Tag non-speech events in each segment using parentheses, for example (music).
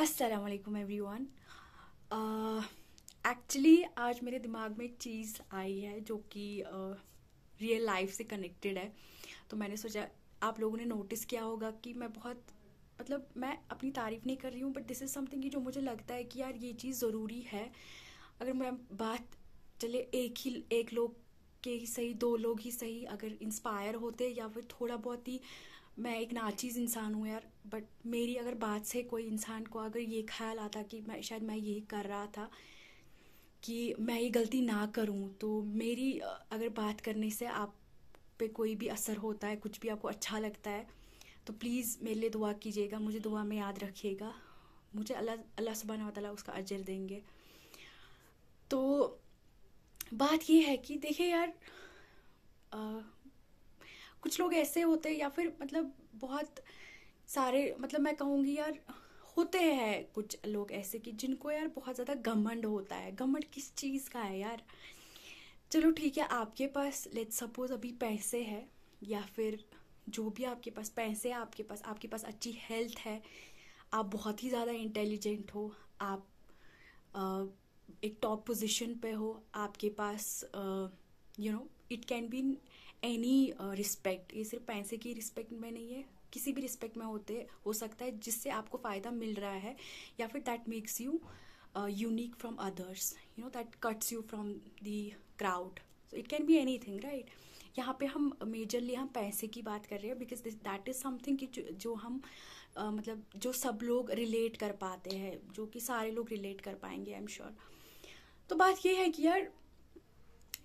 Aslam every one actually आज मेरे दिमाग में एक चीज़ आई है जो कि रियल uh, लाइफ से कनेक्टेड है तो मैंने सोचा आप लोगों ने नोटिस किया होगा कि मैं बहुत मतलब मैं अपनी तारीफ़ नहीं कर रही हूँ बट दिस इज़ समथिंग जो मुझे लगता है कि यार ये चीज़ ज़रूरी है अगर मैं बात चले एक ही एक लोग के ही सही दो लोग ही सही अगर इंस्पायर होते या फिर थोड़ा बहुत ही मैं एक नाचीज़ इंसान हूँ यार बट मेरी अगर बात से कोई इंसान को अगर ये ख्याल आता कि मैं शायद मैं यही कर रहा था कि मैं ये गलती ना करूँ तो मेरी अगर बात करने से आप पे कोई भी असर होता है कुछ भी आपको अच्छा लगता है तो प्लीज़ मेरे लिए दुआ कीजिएगा मुझे दुआ में याद रखिएगा मुझे अल्लाह अल्लाह सुबहाना तला उसका अजर देंगे तो बात ये है कि देखिए यार आ, कुछ लोग ऐसे होते हैं या फिर मतलब बहुत सारे मतलब मैं कहूँगी यार होते हैं कुछ लोग ऐसे कि जिनको यार बहुत ज़्यादा घमंड होता है घमंड किस चीज़ का है यार चलो ठीक है आपके पास लेट सपोज अभी पैसे है या फिर जो भी आपके पास पैसे हैं आपके पास आपके पास अच्छी हेल्थ है आप बहुत ही ज़्यादा इंटेलिजेंट हो आप आ, एक टॉप पोजीशन पे हो आपके पास you know it can be any respect uh, ये सिर्फ पैसे की रिस्पेक्ट में नहीं है किसी भी रिस्पेक्ट में होते हो सकता है जिससे आपको फ़ायदा मिल रहा है या फिर that makes you unique from others you know that cuts you from the crowd so it can be anything right यहाँ पे हम मेजरली हम पैसे की बात कर रहे हैं बिकॉज दैट इज़ समथिंग कि जो, जो हम uh, मतलब जो सब लोग रिलेट कर पाते हैं जो कि सारे लोग रिलेट कर पाएंगे आई एम श्योर तो बात ये है कि यार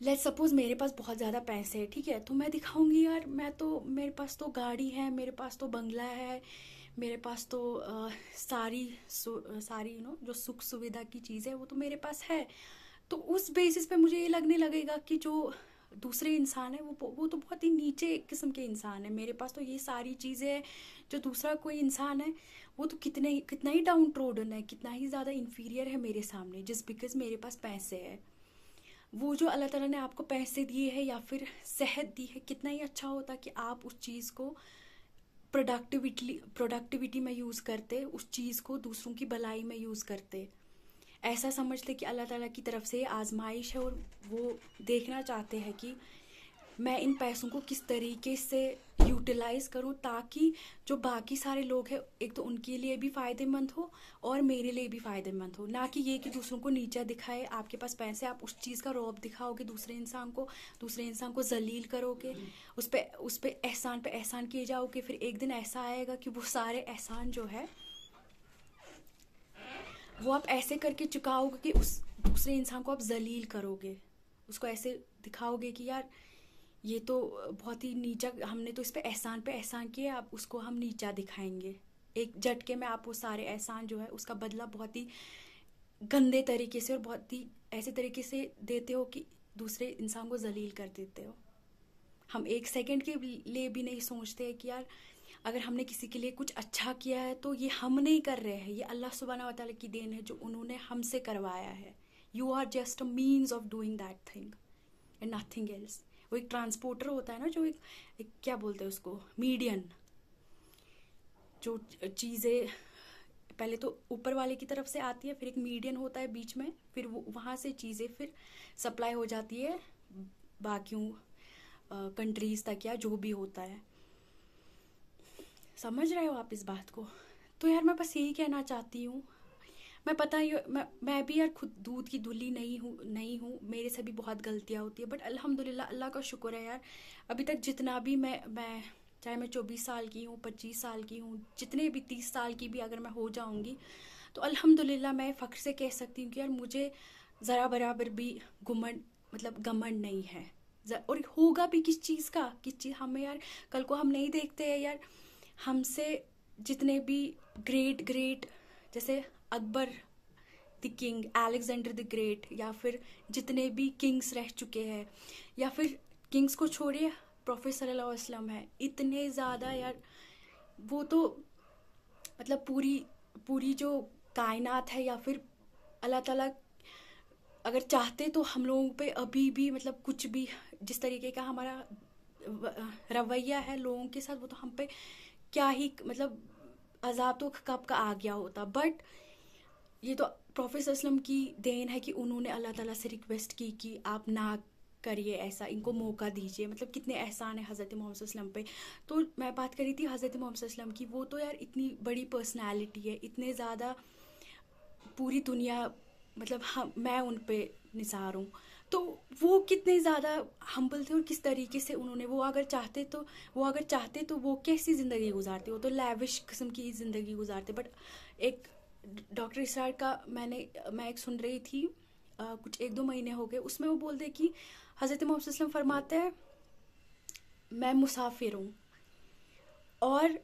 लेट सपोज मेरे पास बहुत ज़्यादा पैसे है ठीक है तो मैं दिखाऊंगी यार मैं तो मेरे पास तो गाड़ी है मेरे पास तो बंगला है मेरे पास तो आ, सारी सारी यू नो जो सुख सुविधा की चीज़ है वो तो मेरे पास है तो उस बेसिस पे मुझे ये लगने लगेगा कि जो दूसरे इंसान है वो वो तो बहुत ही नीचे किस्म के इंसान है मेरे पास तो ये सारी चीज़ें हैं जो दूसरा कोई इंसान है वो तो कितने कितना ही डाउन ट्रोडन है कितना ही ज़्यादा इन्फीरियर है मेरे सामने जस्ट बिकॉज मेरे पास पैसे है वो जो अल्लाह ताला ने आपको पैसे दिए हैं या फिर सेहत दी है कितना ही अच्छा होता कि आप उस चीज़ को प्रोडक्टिविटी प्रोडक्टिविटी में यूज़ करते उस चीज़ को दूसरों की भलाई में यूज़ करते ऐसा समझते कि अल्लाह ताला की तरफ से आजमाइश है और वो देखना चाहते हैं कि मैं इन पैसों को किस तरीके से यूटिलाइज़ करूं ताकि जो बाकी सारे लोग हैं एक तो उनके लिए भी फ़ायदेमंद हो और मेरे लिए भी फ़ायदेमंद हो ना कि ये कि दूसरों को नीचा दिखाए आपके पास पैसे आप उस चीज़ का रौब दिखाओगे दूसरे इंसान को दूसरे इंसान को जलील करोगे उस पर उस पर एहसान पे एहसान किए जाओगे फिर एक दिन ऐसा आएगा कि वो सारे एहसान जो है वो आप ऐसे करके चुकाओगे कि उस दूसरे इंसान को आप जलील करोगे उसको ऐसे दिखाओगे कि यार ये तो बहुत ही नीचा हमने तो इस पर एहसान पे एहसान किए अब उसको हम नीचा दिखाएंगे एक झटके में आप वो सारे एहसान जो है उसका बदला बहुत ही गंदे तरीके से और बहुत ही ऐसे तरीके से देते हो कि दूसरे इंसान को जलील कर देते हो हम एक सेकंड के लिए भी नहीं सोचते कि यार अगर हमने किसी के लिए कुछ अच्छा किया है तो ये हम नहीं कर रहे हैं ये अल्लाह सुबहाना वाली की देन है जो उन्होंने हमसे करवाया है you are just a means of doing that thing and nothing else वो एक ट्रांसपोर्टर होता है ना जो एक, एक क्या बोलते हैं उसको मीडियन जो चीज़ें पहले तो ऊपर वाले की तरफ से आती है फिर एक मीडियन होता है बीच में फिर वो वहाँ से चीज़ें फिर सप्लाई हो जाती है बाकियों कंट्रीज तक या जो भी होता है समझ रहे हो आप इस बात को तो यार मैं बस यही कहना चाहती हूँ मैं पता ही मैं मैं भी यार खुद दूध की दुल्ली नहीं हूँ नहीं हूँ मेरे से भी बहुत गलतियाँ होती है बट अल्हम्दुलिल्लाह अल्लाह का शुक्र है यार अभी तक जितना भी मैं मैं चाहे मैं चौबीस साल की हूँ पच्चीस साल की हूँ जितने भी तीस साल की भी अगर मैं हो जाऊँगी तो अल्हम्दुलिल्लाह मैं फ़ख्र से कह सकती हूँ कि यार मुझे ज़रा बराबर भी घुमंड मतलब गमंड नहीं है और होगा भी किस चीज़ का किस चीज़ हमें यार कल को हम नहीं देखते हैं यार हमसे जितने भी ग्रेट ग्रेट जैसे Akbar the king Alexander the great या फिर जितने भी किंग्स रह चुके हैं या फिर किंग्स को छोड़िए प्रोफेसर अलाम है इतने ज़्यादा यार वो तो मतलब पूरी पूरी जो कायनात है या फिर अल्लाह ताला अगर चाहते तो हम लोगों पे अभी भी मतलब कुछ भी जिस तरीके का हमारा रवैया है लोगों के साथ वो तो हम पे क्या ही मतलब अजाब तो कब का आ गया होता बट ये तो प्रोफेसर असलम की देन है कि उन्होंने अल्लाह ताला से रिक्वेस्ट की कि आप ना करिए ऐसा इनको मौका दीजिए मतलब कितने एहसान है हज़रत मोहम्मद वसलम पे तो मैं बात करी थी हज़रत मोहम्मद वसलम की वो तो यार इतनी बड़ी पर्सनैलिटी है इतने ज़्यादा पूरी दुनिया मतलब हम मैं उन पर निसार हूँ तो वो कितने ज़्यादा हम्बल थे और किस तरीके से उन्होंने वो अगर चाहते तो वो अगर चाहते तो वो कैसी ज़िंदगी गुजारते वो तो लैविश किस्म की ज़िंदगी गुजारते बट एक डॉक्टर इसरार का मैंने मैं एक सुन रही थी आ, कुछ एक दो महीने हो गए उसमें वो बोलते कि हज़रत मोहम्मद फरमाते हैं मैं मुसाफिर हूँ और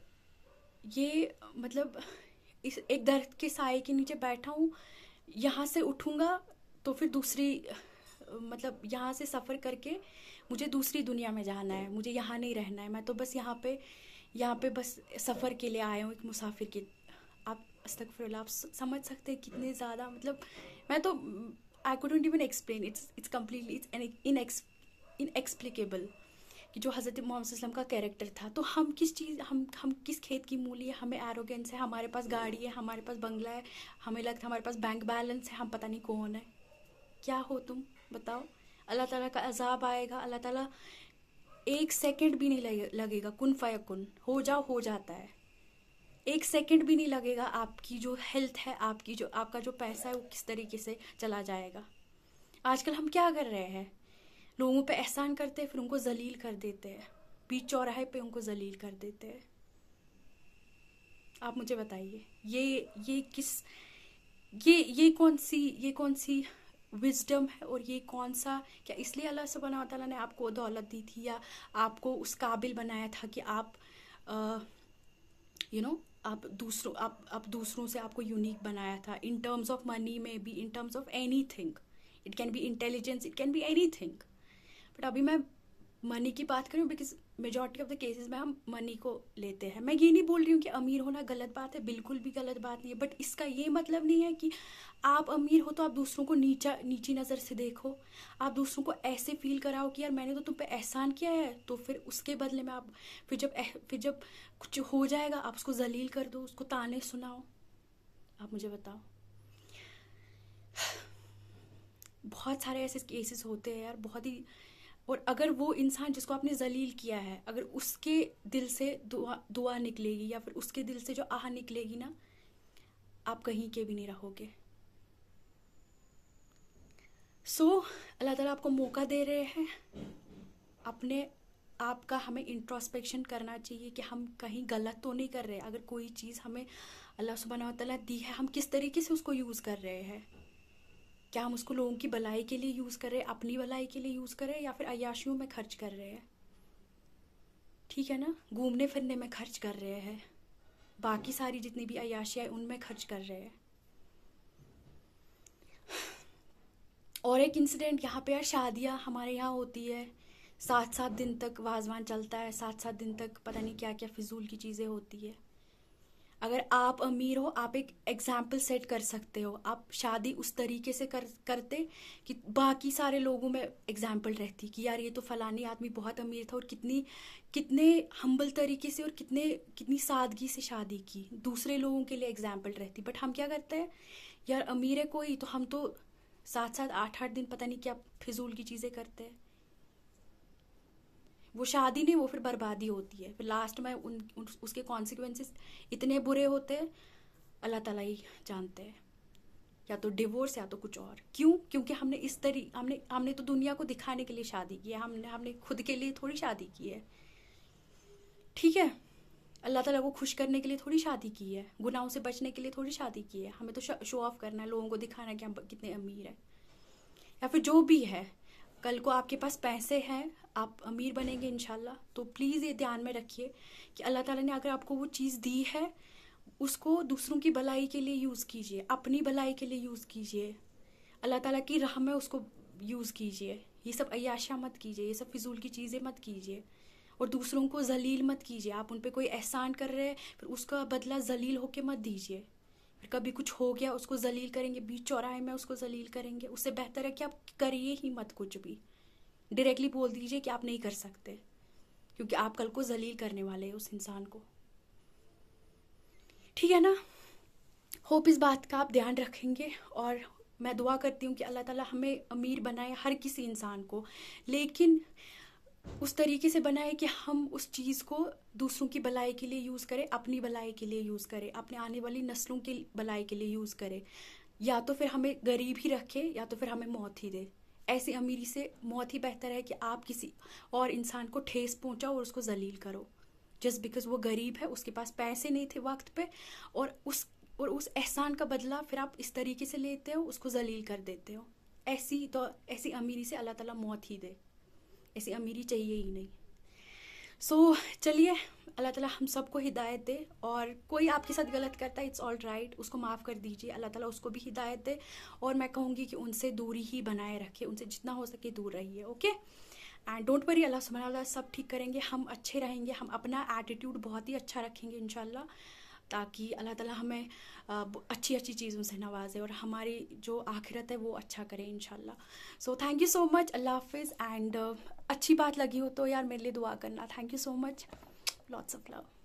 ये मतलब इस एक दर्द के साय के नीचे बैठा हूँ यहाँ से उठूँगा तो फिर दूसरी मतलब यहाँ से सफ़र करके मुझे दूसरी दुनिया में जाना है मुझे यहाँ नहीं रहना है मैं तो बस यहाँ पे यहाँ पे बस सफ़र के लिए आया हूँ एक मुसाफिर की आप अस्तक आप समझ सकते हैं कितने ज़्यादा मतलब मैं तो I couldn't even explain it's it's completely it's in inexplicable कि जो हज़रत मोहम्मद का कैरेक्टर था तो हम किस चीज़ हम हम किस खेत की मूली है हमें एरोगेंस है हमारे पास गाड़ी है हमारे पास बंगला है हमें लगता है हमारे पास बैंक बैलेंस है हम पता नहीं कौन है क्या हो तुम बताओ अल्लाह ताला का अजाब आएगा अल्लाह ताला एक सेकंड भी नहीं लगेगा कुन फ़या कुन हो जाओ हो जाता है एक सेकंड भी नहीं लगेगा आपकी जो हेल्थ है आपकी जो आपका जो पैसा है वो किस तरीके से चला जाएगा आजकल हम क्या कर रहे हैं लोगों पे एहसान करते हैं फिर उनको जलील कर देते हैं बीच चौराहे पे उनको जलील कर देते हैं आप मुझे बताइए ये ये किस ये ये कौन सी ये कौन सी विजडम है और ये कौन सा क्या इसलिए अल्लाह सुबहाना तला ने आपको दौलत दी थी या आपको उस काबिल बनाया था कि आप you uh, know you know, आप दूसरों आप आप दूसरों से आपको यूनिक बनाया था इन टर्म्स ऑफ मनी में भी in terms of anything it can be intelligence it can be anything but अभी मैं मनी की बात करूँ because majority of the cases में हम मनी को लेते हैं मैं ये नहीं बोल रही हूँ कि अमीर होना गलत बात है बिल्कुल भी गलत बात नहीं है बट इसका ये मतलब नहीं है कि आप अमीर हो तो आप दूसरों को नीचा नीची नज़र से देखो आप दूसरों को ऐसे फील कराओ कि यार मैंने तो तुम पे एहसान किया है तो फिर उसके बदले में आप फिर जब फिर जब कुछ हो जाएगा आप उसको जलील कर दो उसको ताने सुनाओ आप मुझे बताओ (sighs) बहुत सारे ऐसे केसेस होते हैं यार बहुत ही और अगर वो इंसान जिसको आपने जलील किया है अगर उसके दिल से दुआ दुआ निकलेगी या फिर उसके दिल से जो आह निकलेगी ना आप कहीं के भी नहीं रहोगे सो so, अल्लाह ताला आपको मौका दे रहे हैं अपने आपका हमें इंट्रोस्पेक्शन करना चाहिए कि हम कहीं गलत तो नहीं कर रहे अगर कोई चीज़ हमें अल्लाह सुबहाना तला दी है हम किस तरीके से उसको यूज़ कर रहे हैं क्या हम उसको लोगों की भलाई के लिए यूज़ कर रहे हैं अपनी भलाई के लिए यूज़ कर रहे हैं या फिर अयाशियों में खर्च कर रहे हैं ठीक है ना घूमने फिरने में खर्च कर रहे हैं बाकी सारी जितनी भी अयाशियाँ उनमें खर्च कर रहे हैं और एक इंसिडेंट यहाँ पे यार शादियाँ हमारे यहाँ होती है सात सात दिन तक वाजवान चलता है सात सात दिन तक पता नहीं क्या क्या फिजूल की चीज़ें होती है अगर आप अमीर हो आप एक एग्जाम्पल सेट कर सकते हो आप शादी उस तरीके से कर करते कि बाकी सारे लोगों में एग्जाम्पल रहती कि यार ये तो फलानी आदमी बहुत अमीर था और कितनी कितने हम्बल तरीके से और कितने कितनी सादगी से शादी की दूसरे लोगों के लिए एग्जाम्पल रहती बट हम क्या करते हैं यार अमीर है कोई तो हम तो साथ साथ आठ आठ दिन पता नहीं क्या फिजूल की चीज़ें करते हैं वो शादी नहीं वो फिर बर्बादी होती है फिर लास्ट में उन, उन उसके कॉन्सिक्वेंसेस इतने बुरे होते हैं अल्लाह ताला ही जानते हैं या तो डिवोर्स या तो कुछ और क्यों क्योंकि हमने इस तरी हमने हमने तो दुनिया को दिखाने के लिए शादी की है हमने हमने खुद के लिए थोड़ी शादी की है ठीक है अल्लाह ताला को खुश करने के लिए थोड़ी शादी की है गुनाहों से बचने के लिए थोड़ी शादी की है हमें तो शो ऑफ करना है लोगों को दिखाना है कि हम कितने अमीर हैं या फिर जो भी है कल को आपके पास पैसे हैं आप अमीर बनेंगे इन तो प्लीज़ ये ध्यान में रखिए कि अल्लाह ताला ने अगर आपको वो चीज़ दी है उसको दूसरों की भलाई के लिए यूज़ कीजिए अपनी भलाई के लिए यूज़ कीजिए अल्लाह ताला की राह में उसको यूज़ कीजिए ये सब अयाशा मत कीजिए ये सब फिजूल की चीज़ें मत कीजिए और दूसरों को जलील मत कीजिए आप उन पर कोई एहसान कर रहे हैं फिर उसका बदला जलील होकर मत दीजिए फिर कभी कुछ हो गया उसको जलील करेंगे बीच चौराहे में उसको जलील करेंगे उससे बेहतर है कि आप करिए ही मत कुछ भी डायरेक्टली बोल दीजिए कि आप नहीं कर सकते क्योंकि आप कल को जलील करने वाले हैं उस इंसान को ठीक है ना होप इस बात का आप ध्यान रखेंगे और मैं दुआ करती हूँ कि अल्लाह ताला हमें अमीर बनाए हर किसी इंसान को लेकिन उस तरीके से बनाए कि हम उस चीज़ को दूसरों की भलाई के लिए यूज़ करें अपनी भलाई के लिए यूज़ करें अपने आने वाली नस्लों की भलाई के लिए यूज़ करें या तो फिर हमें गरीब ही रखे या तो फिर हमें मौत ही दे ऐसी अमीरी से मौत ही बेहतर है कि आप किसी और इंसान को ठेस पहुंचाओ और उसको जलील करो जस्ट बिकॉज वो गरीब है उसके पास पैसे नहीं थे वक्त पे और उस और उस एहसान का बदला फिर आप इस तरीके से लेते हो उसको जलील कर देते हो ऐसी तो ऐसी अमीरी से अल्लाह ताला मौत ही दे ऐसी अमीरी चाहिए ही नहीं सो so, चलिए अल्लाह ताला हम सबको हिदायत दे और कोई आपके साथ गलत करता है इट्स ऑल राइट उसको माफ़ कर दीजिए अल्लाह ताला उसको भी हिदायत दे और मैं कहूँगी कि उनसे दूरी ही बनाए रखे उनसे जितना हो सके दूर रहिए ओके एंड डोंट वरी अल्लाह सुबह सब ठीक करेंगे हम अच्छे रहेंगे हम अपना एटीट्यूड बहुत ही अच्छा रखेंगे इन ताकि अल्लाह ताला हमें अच्छी अच्छी चीज़ों से नवाजे और हमारी जो आखिरत है वो अच्छा करे इन so thank you so much अल्लाह हाफिज़ एंड अच्छी बात लगी हो तो यार मेरे लिए दुआ करना thank you so much lots of love